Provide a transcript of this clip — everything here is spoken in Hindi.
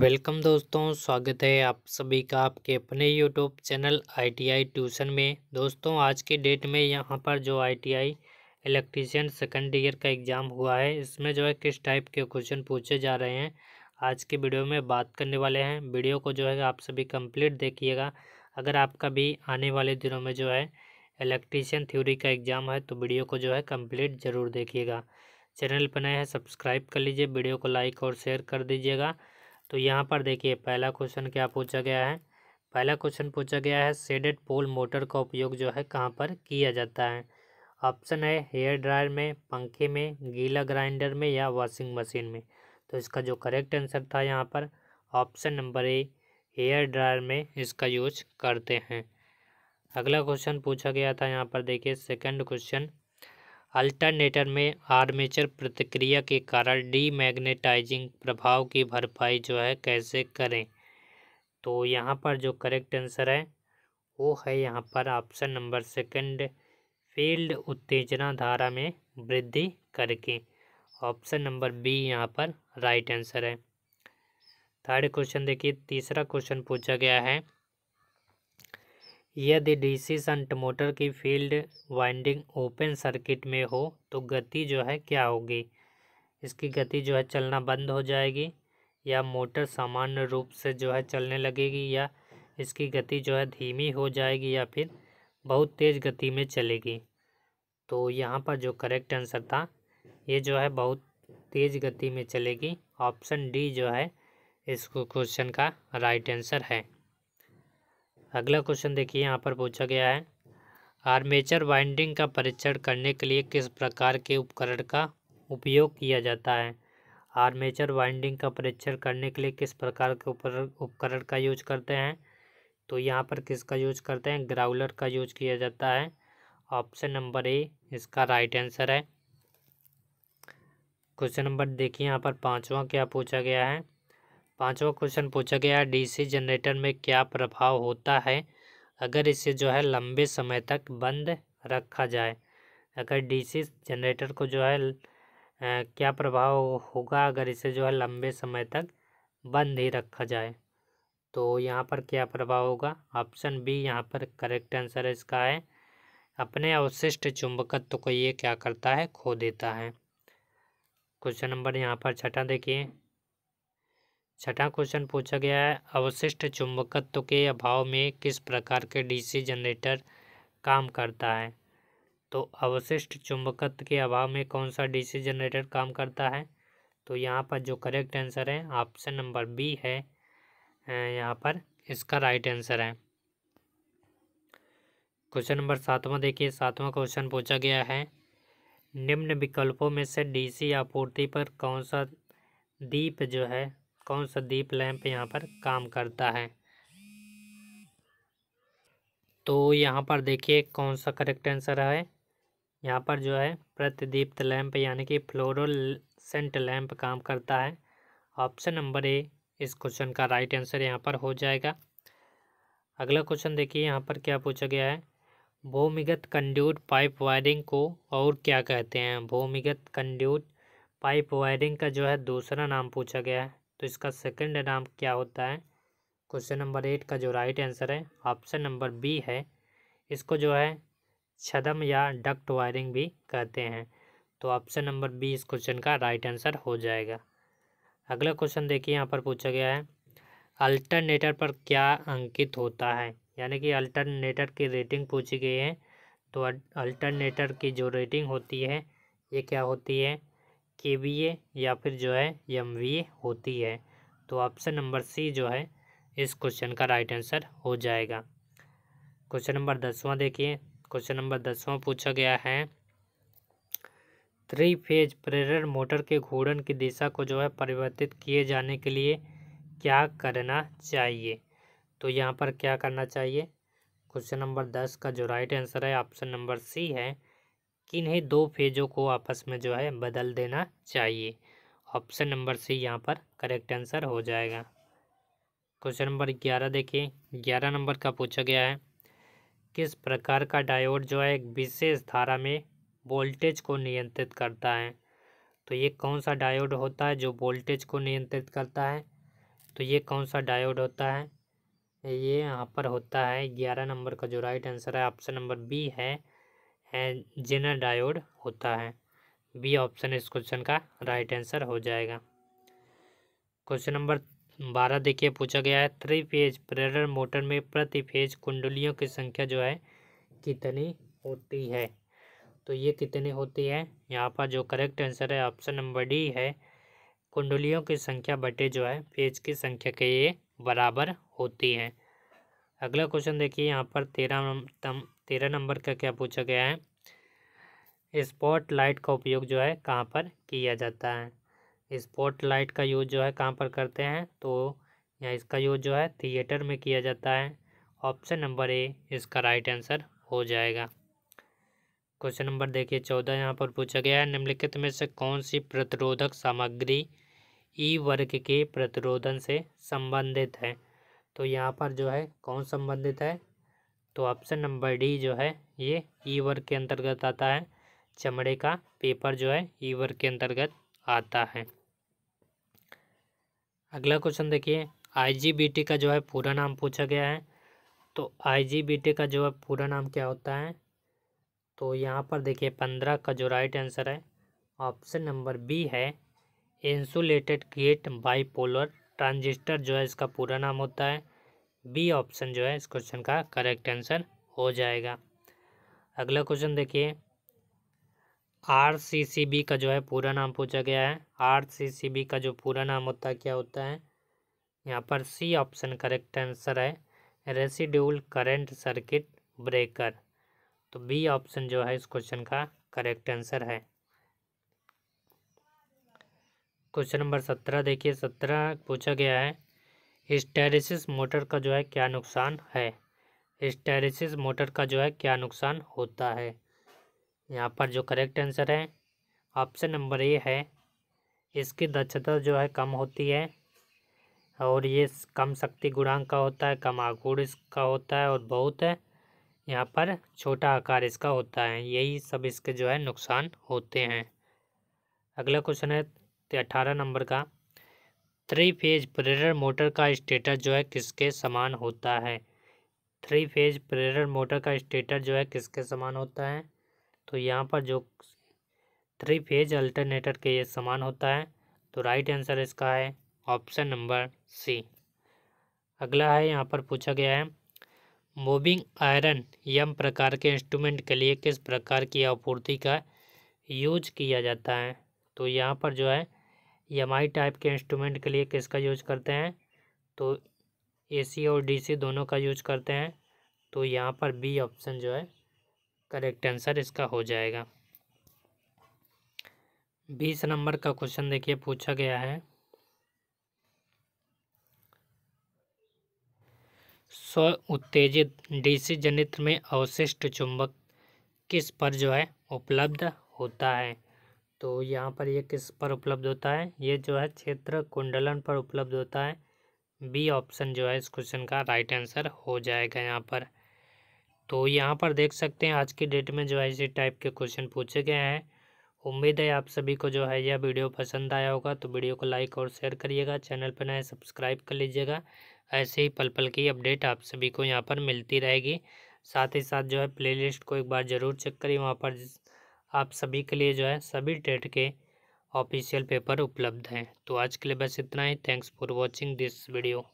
वेलकम दोस्तों स्वागत है आप सभी का आपके अपने यूट्यूब चैनल आईटीआई ट्यूशन में दोस्तों आज के डेट में यहाँ पर जो आईटीआई इलेक्ट्रीशियन सेकंड ईयर का एग्ज़ाम हुआ है इसमें जो है किस टाइप के क्वेश्चन पूछे जा रहे हैं आज के वीडियो में बात करने वाले हैं वीडियो को जो है आप सभी कम्प्लीट देखिएगा अगर आपका भी आने वाले दिनों में जो है इलेक्ट्रीशियन थ्योरी का एग्ज़ाम है तो वीडियो को जो है कम्प्लीट ज़रूर देखिएगा चैनल पर नए हैं सब्सक्राइब कर लीजिए वीडियो को लाइक और शेयर कर दीजिएगा तो यहाँ पर देखिए पहला क्वेश्चन क्या पूछा गया है पहला क्वेश्चन पूछा गया है सेडेड पोल मोटर का उपयोग जो है कहाँ पर किया जाता है ऑप्शन है हेयर ड्रायर में पंखे में गीला ग्राइंडर में या वॉशिंग मशीन में तो इसका जो करेक्ट आंसर था यहाँ पर option number A hair dryer में इसका यूज करते हैं अगला क्वेश्चन पूछा गया था यहाँ पर देखिए सेकंड क्वेश्चन अल्टरनेटर में आर्मेचर प्रतिक्रिया के कारण डीमैग्नेटाइजिंग प्रभाव की भरपाई जो है कैसे करें तो यहाँ पर जो करेक्ट आंसर है वो है यहाँ पर ऑप्शन नंबर सेकंड फील्ड उत्तेजना धारा में वृद्धि करके ऑप्शन नंबर बी यहाँ पर राइट आंसर है थर्ड क्वेश्चन देखिए तीसरा क्वेश्चन पूछा गया है यदि डीसी संट मोटर की फील्ड वाइंडिंग ओपन सर्किट में हो तो गति जो है क्या होगी इसकी गति जो है चलना बंद हो जाएगी या मोटर सामान्य रूप से जो है चलने लगेगी या इसकी गति जो है धीमी हो जाएगी या फिर बहुत तेज़ गति में चलेगी तो यहाँ पर जो करेक्ट आंसर था ये जो है बहुत तेज़ गति में चलेगी ऑप्शन डी जो है इस क्वेश्चन का राइट आंसर है अगला क्वेश्चन देखिए यहाँ पर पूछा गया है आर्मेचर वाइंडिंग का परीक्षण करने के लिए किस प्रकार के उपकरण का उपयोग किया जाता है आर्मेचर वाइंडिंग का परीक्षण करने के लिए किस प्रकार के उपकरण का यूज करते हैं तो यहाँ पर किसका यूज करते हैं ग्राउलर का यूज किया जाता है ऑप्शन नंबर ए इसका राइट आंसर है क्वेश्चन नंबर देखिए यहाँ पर पाँचवा क्या पूछा गया है पांचवा क्वेश्चन पूछा गया डीसी जनरेटर में क्या प्रभाव होता है अगर इसे जो है लंबे समय तक बंद रखा जाए अगर डीसी जनरेटर को जो है क्या प्रभाव होगा अगर इसे जो है लंबे समय तक बंद ही रखा जाए तो यहाँ पर क्या प्रभाव होगा ऑप्शन बी यहाँ पर करेक्ट आंसर इसका है अपने अवशिष्ट चुंबकत्व को ये क्या करता है खो देता है क्वेश्चन नंबर यहाँ पर छठा देखिए छठा क्वेश्चन पूछा गया है अवशिष्ट चुंबकत्व के अभाव में किस प्रकार के डीसी जनरेटर काम करता है तो अवशिष्ट चुंबकत्व के अभाव में कौन सा डीसी जनरेटर काम करता है तो यहाँ पर जो करेक्ट आंसर है ऑप्शन नंबर बी है यहाँ पर इसका राइट आंसर है क्वेश्चन नंबर सातवां देखिए सातवां क्वेश्चन पूछा गया है निम्न विकल्पों में से डीसी आपूर्ति पर कौन सा दीप जो है कौन सा दीप लैंप यहाँ पर काम करता है तो यहाँ पर देखिए कौन सा करेक्ट आंसर है यहाँ पर जो है प्रतिदीप्त लैंप यानी कि फ्लोरोसेंट सेंट लैंप काम करता है ऑप्शन नंबर ए इस क्वेश्चन का राइट आंसर यहाँ पर हो जाएगा अगला क्वेश्चन देखिए यहाँ पर क्या पूछा गया है भूमिगत कंड्यूट पाइप वायरिंग को और क्या कहते हैं भूमिगत कंड्यूट पाइप वायरिंग का जो है दूसरा नाम पूछा गया है तो इसका सेकंड नाम क्या होता है क्वेश्चन नंबर एट का जो राइट आंसर है ऑप्शन नंबर बी है इसको जो है छदम या डक्ट वायरिंग भी कहते हैं तो ऑप्शन नंबर बी इस क्वेश्चन का राइट आंसर हो जाएगा अगला क्वेश्चन देखिए यहाँ पर पूछा गया है अल्टरनेटर पर क्या अंकित होता है यानी कि अल्टरनेटर की रेटिंग पूछी गई है तो अल्टरनेटर की जो रेटिंग होती है ये क्या होती है के बी ए या फिर जो है एम वी ए होती है तो ऑप्शन नंबर सी जो है इस क्वेश्चन का राइट आंसर हो जाएगा क्वेश्चन नंबर दसवां देखिए क्वेश्चन नंबर दसवां पूछा गया है थ्री फेज प्रेरण मोटर के घूर्णन की दिशा को जो है परिवर्तित किए जाने के लिए क्या करना चाहिए तो यहाँ पर क्या करना चाहिए क्वेश्चन नंबर दस का जो राइट आंसर है ऑप्शन नंबर सी है कि इन्हें दो फेजों को आपस में जो है बदल देना चाहिए ऑप्शन नंबर सी यहाँ पर करेक्ट आंसर हो जाएगा क्वेश्चन नंबर ग्यारह देखिए ग्यारह नंबर का पूछा गया है किस प्रकार का डायोड जो है एक विशेष धारा में वोल्टेज को नियंत्रित करता है तो ये कौन सा डायोड होता है जो वोल्टेज को नियंत्रित करता है तो ये कौन सा डायोड होता है ये यहाँ पर होता है ग्यारह नंबर का जो राइट आंसर है ऑप्शन नंबर बी है एंजेना डायोड होता है बी ऑप्शन इस क्वेश्चन का राइट आंसर हो जाएगा क्वेश्चन नंबर बारह देखिए पूछा गया है थ्री फेज प्रेरर मोटर में प्रति फेज कुंडलियों की संख्या जो है कितनी होती है तो ये कितनी होती है यहाँ पर जो करेक्ट आंसर है ऑप्शन नंबर डी है कुंडलियों की संख्या बटे जो है पेज की संख्या के ये बराबर होती है अगला क्वेश्चन देखिए यहाँ पर तेरह तेरह नंबर का क्या पूछा गया है स्पॉट लाइट का उपयोग जो है कहाँ पर किया जाता है स्पॉट लाइट का यूज जो है कहाँ पर करते हैं तो या इसका यूज जो है थिएटर में किया जाता है ऑप्शन नंबर ए इसका राइट आंसर हो जाएगा क्वेश्चन नंबर देखिए चौदह यहाँ पर पूछा गया है निम्नलिखित में से कौन सी प्रतिरोधक सामग्री ई e वर्ग के प्रतिरोधन से संबंधित है तो यहाँ पर जो है कौन संबंधित है तो ऑप्शन नंबर डी जो है ये ई e वर्ग के अंतर्गत आता है चमड़े का पेपर जो है ई e वर्ग के अंतर्गत आता है अगला क्वेश्चन देखिए आईजीबीटी का जो है पूरा नाम पूछा गया है तो आईजीबीटी का जो है पूरा नाम क्या होता है तो यहाँ पर देखिए पंद्रह का जो राइट आंसर है ऑप्शन नंबर बी है इंसुलेटेड गेट बाईपोलर ट्रांजिस्टर जो है इसका पूरा नाम होता है बी ऑप्शन जो है इस क्वेश्चन का करेक्ट आंसर हो जाएगा अगला क्वेश्चन देखिए आर सी सी बी का जो है पूरा नाम पूछा गया है आर सी सी बी का जो पूरा नाम होता है क्या होता है यहाँ पर सी ऑप्शन करेक्ट आंसर है रेसिड्यूल करेंट सर्किट ब्रेकर तो बी ऑप्शन जो है इस क्वेश्चन का करेक्ट आंसर है क्वेश्चन नंबर सत्रह देखिए सत्रह पूछा गया है स्टेरिसिस मोटर का जो है क्या नुकसान है स्टेरिसिस मोटर का जो है क्या नुकसान होता है यहाँ पर जो करेक्ट आंसर है ऑप्शन नंबर ए है इसकी दक्षता जो है कम होती है और ये कम शक्ति गुणांक का होता है कम आकूर इसका होता है और बहुत है यहाँ पर छोटा आकार इसका होता है यही सब इसके जो है नुकसान होते हैं अगला क्वेश्चन है अठारह नंबर का थ्री फेज प्रेरर मोटर का स्टेटर जो है किसके समान होता है थ्री फेज प्रेरर मोटर का स्टेटर जो है किसके समान होता है तो यहाँ पर जो थ्री फेज अल्टरनेटर के ये समान होता है तो राइट आंसर इसका है ऑप्शन नंबर सी अगला है यहाँ पर पूछा गया है मूविंग आयरन यम प्रकार के इंस्ट्रूमेंट के लिए किस प्रकार की आपूर्ति का यूज किया जाता है तो यहाँ पर जो है एम आई टाइप के इंस्ट्रूमेंट के लिए किसका यूज करते हैं तो ए सी और डी सी दोनों का यूज करते हैं तो यहाँ पर बी ऑप्शन जो है करेक्ट आंसर इसका हो जाएगा बीस नंबर का क्वेश्चन देखिए पूछा गया है स्व उत्तेजित डीसी जनित्र में अवशिष्ट चुंबक किस पर जो है उपलब्ध होता है तो यहाँ पर ये किस पर उपलब्ध होता है ये जो है क्षेत्र कुंडलन पर उपलब्ध होता है बी ऑप्शन जो है इस क्वेश्चन का राइट आंसर हो जाएगा यहाँ पर तो यहाँ पर देख सकते हैं आज की डेट में जो है इसी टाइप के क्वेश्चन पूछे गए हैं उम्मीद है आप सभी को जो है यह वीडियो पसंद आया होगा तो वीडियो को लाइक और शेयर करिएगा चैनल पर नए सब्सक्राइब कर लीजिएगा ऐसे ही पल पल की अपडेट आप सभी को यहाँ पर मिलती रहेगी साथ ही साथ जो है प्लेलिस्ट को एक बार ज़रूर चेक करिए वहाँ पर आप सभी के लिए जो है सभी टेट के ऑफिशियल पेपर उपलब्ध हैं तो आज के लिए बस इतना ही thanks for watching this video